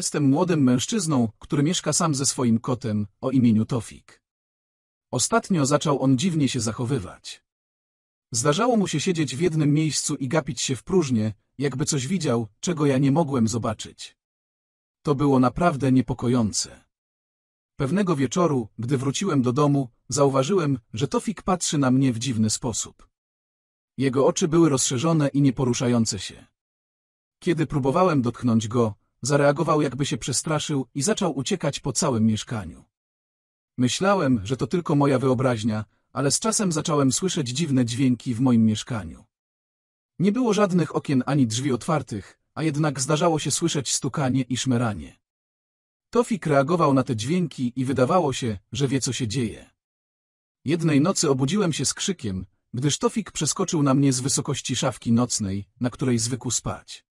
Jestem młodym mężczyzną, który mieszka sam ze swoim kotem, o imieniu Tofik. Ostatnio zaczął on dziwnie się zachowywać. Zdarzało mu się siedzieć w jednym miejscu i gapić się w próżnię, jakby coś widział, czego ja nie mogłem zobaczyć. To było naprawdę niepokojące. Pewnego wieczoru, gdy wróciłem do domu, zauważyłem, że Tofik patrzy na mnie w dziwny sposób. Jego oczy były rozszerzone i nieporuszające się. Kiedy próbowałem dotknąć go, Zareagował jakby się przestraszył i zaczął uciekać po całym mieszkaniu. Myślałem, że to tylko moja wyobraźnia, ale z czasem zacząłem słyszeć dziwne dźwięki w moim mieszkaniu. Nie było żadnych okien ani drzwi otwartych, a jednak zdarzało się słyszeć stukanie i szmeranie. Tofik reagował na te dźwięki i wydawało się, że wie co się dzieje. Jednej nocy obudziłem się z krzykiem, gdyż Tofik przeskoczył na mnie z wysokości szafki nocnej, na której zwykł spać.